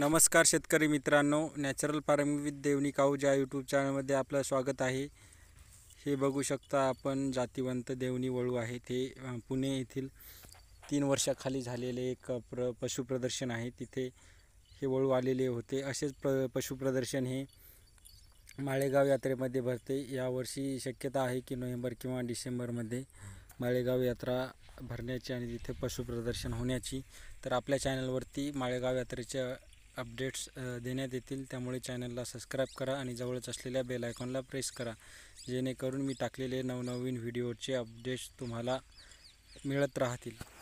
नमस्कार शेतकरी मित्रांनो नॅचरल फार्मिंग विथ देवणी ज्या यूट्यूब चॅनलमध्ये आपलं स्वागत आहे हे बघू शकता आपण जातिवंत देवणी वळू आहे ते पुणे येथील तीन वर्षाखाली झालेले एक प्र पशुप्रदर्शन आहे तिथे हे वळू आलेले होते असेच प्र पशुप्रदर्शन हे माळेगाव यात्रेमध्ये भरते यावर्षी शक्यता आहे की नोव्हेंबर किंवा डिसेंबरमध्ये माळेगाव यात्रा भरण्याची आणि तिथे पशुप्रदर्शन होण्याची तर आपल्या चॅनलवरती माळेगाव यात्रेच्या अपडेट्स देण्यात येतील त्यामुळे चॅनलला सबस्क्राईब करा आणि जवळच असलेल्या बेल आयकॉनला प्रेस करा जेणेकरून मी टाकलेले नवनवीन व्हिडिओचे अपडेट्स तुम्हाला मिळत राहतील